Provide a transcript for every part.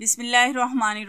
बिसमीम्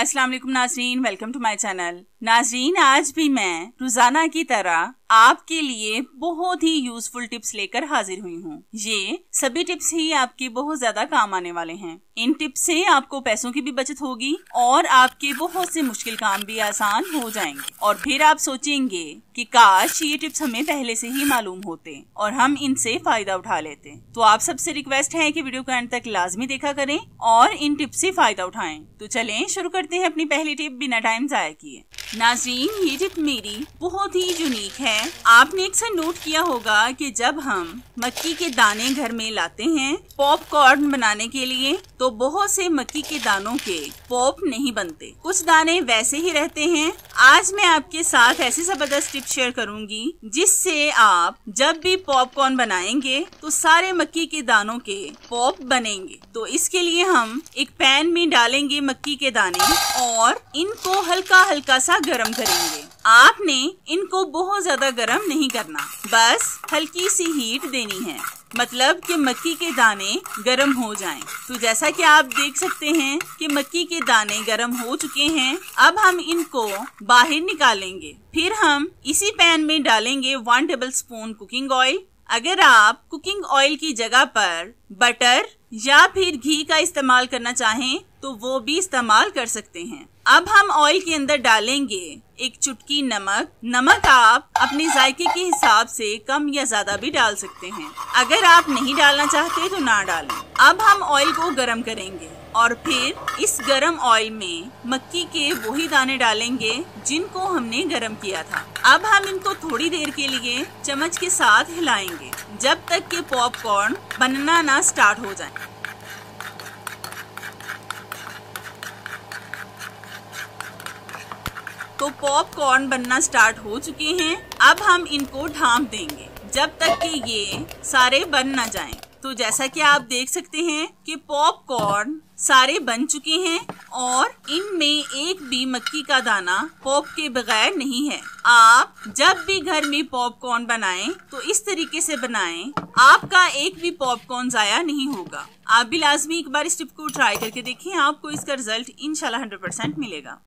अल्लाम नाजरीन welcome to my channel नाजरीन आज भी मैं रोजाना की तरह आपके लिए बहुत ही यूजफुल टिप्स लेकर हाजिर हुई हूँ ये सभी टिप्स ही आपके बहुत ज्यादा काम आने वाले हैं इन टिप्स से आपको पैसों की भी बचत होगी और आपके बहुत से मुश्किल काम भी आसान हो जाएंगे और फिर आप सोचेंगे कि काश ये टिप्स हमें पहले से ही मालूम होते और हम इनसे फायदा उठा लेते तो आप सबसे रिक्वेस्ट है कि वीडियो को एंड तक लाजमी देखा करें और इन टिप्स से फायदा उठाएं तो चलें शुरू करते हैं अपनी पहली टिप बिना टाइम जाया किए नाजरीन ये टिप मेरी बहुत ही यूनिक है आपने अक्सर नोट किया होगा कि जब हम मक्की के दाने घर में लाते हैं पॉपकॉर्न बनाने के लिए तो बहुत से मक्की के दानों के पॉप नहीं बनते कुछ दाने वैसे ही रहते हैं आज मैं आपके साथ ऐसी जबरदस्त टिप शेयर करूंगी जिससे आप जब भी पॉपकॉर्न बनाएंगे तो सारे मक्की के दानों के पॉप बनेंगे तो इसके लिए हम एक पैन में डालेंगे मक्की के दाने और इनको हल्का हल्का सा हल्का गर्म करेंगे आपने इनको बहुत ज़्यादा गर्म नहीं करना बस हल्की सी हीट देनी है मतलब कि मक्की के दाने गर्म हो जाएं। तो जैसा कि आप देख सकते हैं कि मक्की के दाने गर्म हो चुके हैं अब हम इनको बाहर निकालेंगे फिर हम इसी पैन में डालेंगे one tablespoon cooking oil अगर आप कुकिंग ऑयल की जगह पर बटर या फिर घी का इस्तेमाल करना चाहें तो वो भी इस्तेमाल कर सकते हैं अब हम ऑयल के अंदर डालेंगे एक चुटकी नमक नमक आप अपने जायके के हिसाब से कम या ज्यादा भी डाल सकते हैं अगर आप नहीं डालना चाहते तो ना डालें अब हम ऑयल को गर्म करेंगे और फिर इस गरम ऑयल में मक्की के वही दाने डालेंगे जिनको हमने गरम किया था अब हम इनको थोड़ी देर के लिए चम्मच के साथ हिलाएंगे जब तक के पॉपकॉर्न बनना ना स्टार्ट हो जाए तो पॉपकॉर्न बनना स्टार्ट हो चुके हैं अब हम इनको ढांप देंगे जब तक कि ये सारे बन ना जाएं। तो जैसा कि आप देख सकते हैं कि पॉपकॉर्न सारे बन चुके हैं और इनमें एक भी मक्की का दाना पॉप के बगैर नहीं है आप जब भी घर में पॉपकॉर्न बनाएं तो इस तरीके से बनाएं आपका एक भी पॉपकॉर्न जाया नहीं होगा आप भी लाजमी एक बार इस टिप को ट्राई करके देखें आपको इसका रिजल्ट इनशाला हंड्रेड परसेंट मिलेगा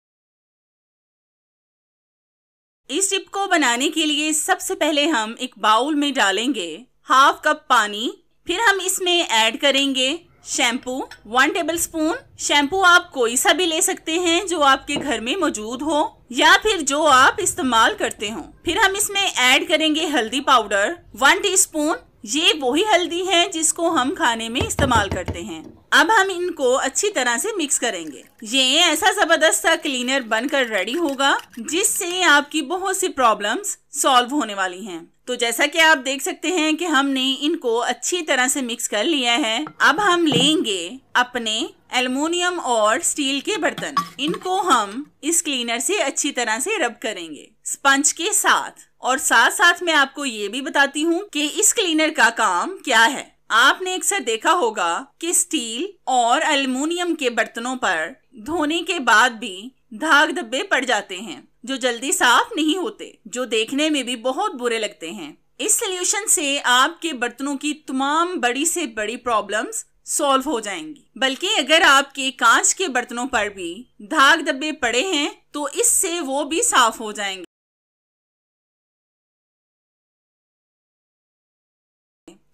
इस चिप को बनाने के लिए सबसे पहले हम एक बाउल में डालेंगे हाफ कप पानी फिर हम इसमें ऐड करेंगे shampoo one tablespoon shampoo आप कोई सा भी ले सकते हैं जो आपके घर में मौजूद हो या फिर जो आप इस्तेमाल करते हो फिर हम इसमें ऐड करेंगे हल्दी पाउडर वन टीस्पून ये वही हल्दी है जिसको हम खाने में इस्तेमाल करते हैं अब हम इनको अच्छी तरह से मिक्स करेंगे ये ऐसा जबरदस्त सा क्लीनर बनकर रेडी होगा जिससे आपकी बहुत सी प्रॉब्लम्स सॉल्व होने वाली हैं तो जैसा कि आप देख सकते हैं कि हमने इनको अच्छी तरह से मिक्स कर लिया है अब हम लेंगे अपने एल्युमिनियम और स्टील के बर्तन इनको हम इस क्लीनर से अच्छी तरह से रब करेंगे स्पंज के साथ और साथ साथ मैं आपको ये भी बताती हूँ कि इस क्लीनर का काम क्या है आपने अक्सर देखा होगा कि स्टील और एल्यूमिनियम के बर्तनों पर धोने के बाद भी दाग धब्बे पड़ जाते हैं जो जल्दी साफ नहीं होते जो देखने में भी बहुत बुरे लगते हैं इस सोल्यूशन से आपके बर्तनों की तमाम बड़ी से बड़ी प्रॉब्लम्स सॉल्व हो जाएंगी बल्कि अगर आपके कांच के बर्तनों पर भी दाग धब्बे पड़े हैं तो इससे वो भी साफ हो जाएंगे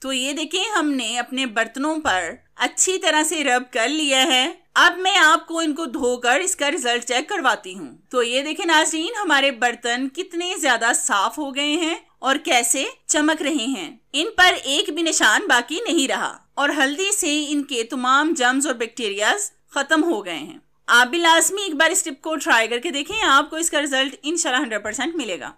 तो ये देखिए हमने अपने बर्तनों पर अच्छी तरह से रब कर लिया है अब मैं आपको इनको धोकर इसका रिजल्ट चेक करवाती हूँ तो ये देखे नाजरीन हमारे बर्तन कितने ज्यादा साफ हो गए हैं और कैसे चमक रहे हैं इन पर एक भी निशान बाकी नहीं रहा और हल्दी से इनके तमाम जम्स और बैक्टीरिया खत्म हो गए हैं आप भी लाजमी एक बार इस टिप को ट्राई करके देखें आपको इसका रिजल्ट इनशाला हंड्रेड परसेंट मिलेगा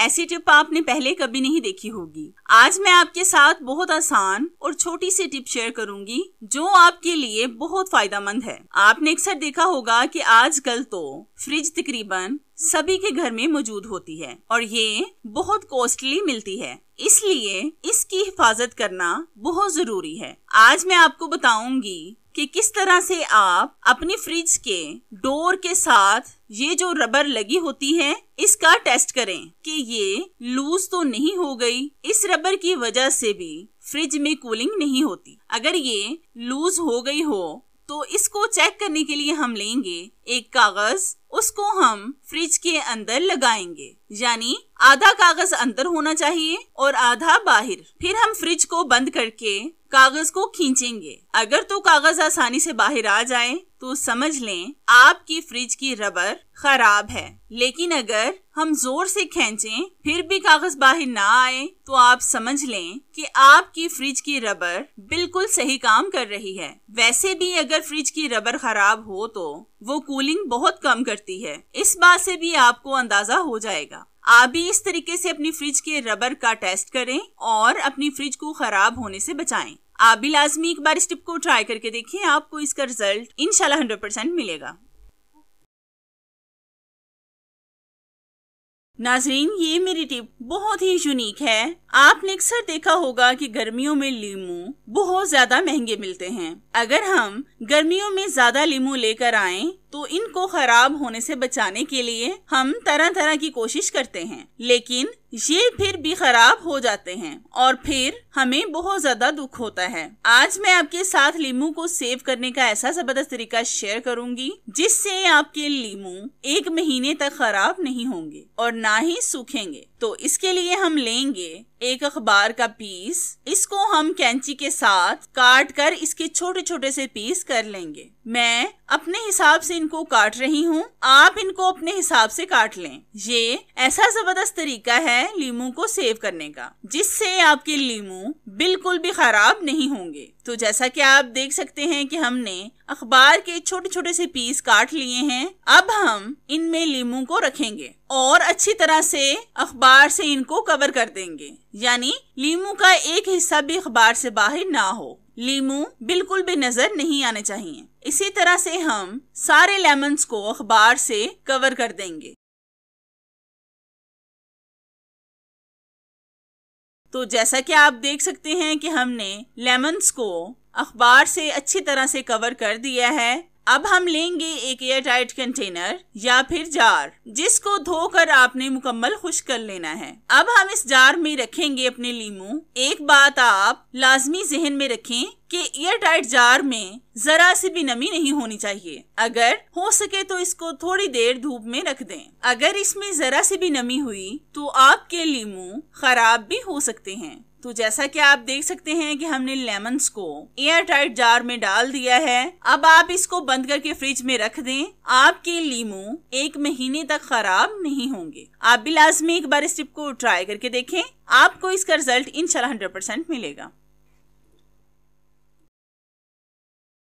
ऐसी टिप आपने पहले कभी नहीं देखी होगी आज मैं आपके साथ बहुत आसान और छोटी सी टिप शेयर करूंगी जो आपके लिए बहुत फायदा मंद है आपने अक्सर देखा होगा कि आजकल तो फ्रिज तकरीबन सभी के घर में मौजूद होती है और ये बहुत कॉस्टली मिलती है इसलिए इसकी हिफाजत करना बहुत जरूरी है आज मैं आपको बताऊंगी कि किस तरह से आप अपनी फ्रिज के डोर के साथ ये जो रबर लगी होती है इसका टेस्ट करें कि ये लूज तो नहीं हो गई इस रबर की वजह से भी फ्रिज में कूलिंग नहीं होती अगर ये लूज हो गई हो तो इसको चेक करने के लिए हम लेंगे एक कागज उसको हम फ्रिज के अंदर लगाएंगे यानी आधा कागज अंदर होना चाहिए और आधा बाहर फिर हम फ्रिज को बंद करके कागज को खींचेंगे अगर तो कागज आसानी से बाहर आ जाए तो समझ लें आपकी फ्रिज की रबर खराब है लेकिन अगर हम जोर से खींचें फिर भी कागज बाहर ना आए तो आप समझ लें कि आपकी फ्रिज की रबर बिल्कुल सही काम कर रही है वैसे भी अगर फ्रिज की रबर खराब हो तो वो कूलिंग बहुत कम करती है इस बात से भी आपको अंदाजा हो जाएगा आप भी इस तरीके से अपनी फ्रिज के रबर का टेस्ट करें और अपनी फ्रिज को खराब होने से बचाएं। आप भी लाजमी एक बार इस टिप को ट्राई करके देखें आपको इसका रिजल्ट इनशाला हंड्रेड परसेंट मिलेगा नाजरीन ये मेरी टिप बहुत ही यूनिक है आपने अक्सर देखा होगा कि गर्मियों में लीमू बहुत ज्यादा महंगे मिलते हैं अगर हम गर्मियों में ज्यादा लीमू लेकर आए तो इनको खराब होने से बचाने के लिए हम तरह तरह की कोशिश करते हैं लेकिन ये फिर भी खराब हो जाते हैं और फिर हमें बहुत ज्यादा दुख होता है आज मैं आपके साथ लीमू को सेव करने का ऐसा जबरदस्त तरीका शेयर करूंगी जिससे आपके लीमू एक महीने तक खराब नहीं होंगे और ना ही सूखेंगे तो इसके लिए हम लेंगे एक अखबार का पीस इसको हम कैंची के साथ काट कर इसके छोटे छोटे से पीस कर लेंगे मैं अपने हिसाब से इनको काट रही हूँ आप इनको अपने हिसाब से काट लें ये ऐसा जबरदस्त तरीका है लीमू को सेव करने का जिससे आपके लीमू बिल्कुल भी खराब नहीं होंगे तो जैसा कि आप देख सकते हैं कि हमने अखबार के छोटे छोटे से पीस काट लिए हैं अब हम इनमें लीमू को रखेंगे और अच्छी तरह से अखबार से इनको कवर कर देंगे यानी लीमू का एक हिस्सा भी अखबार से बाहर ना हो लीमू बिल्कुल भी नजर नहीं आने चाहिए इसी तरह से हम सारे लेमन्स को अखबार से कवर कर देंगे तो जैसा कि आप देख सकते हैं कि हमने लेमन्स को अखबार से अच्छी तरह से कवर कर दिया है अब हम लेंगे एक एयरटाइट कंटेनर या फिर जार जिसको धोकर आपने मुकम्मल खुश कर लेना है अब हम इस जार में रखेंगे अपने लीमू एक बात आप लाजमी जहन में रखें कि एयरटाइट जार में जरा सी भी नमी नहीं होनी चाहिए अगर हो सके तो इसको थोड़ी देर धूप में रख दें अगर इसमें जरा सी भी नमी हुई तो आपके लीमू खराब भी हो सकते हैं तो जैसा कि आप देख सकते हैं कि हमने लेमन्स को एयर टाइट जार में डाल दिया है अब आप इसको बंद करके फ्रिज में रख दें आपके लीम एक महीने तक खराब नहीं होंगे आप भी लाजमी एक बार इस टिप को ट्राई करके देखें आपको इसका रिजल्ट इनशाला हंड्रेड परसेंट मिलेगा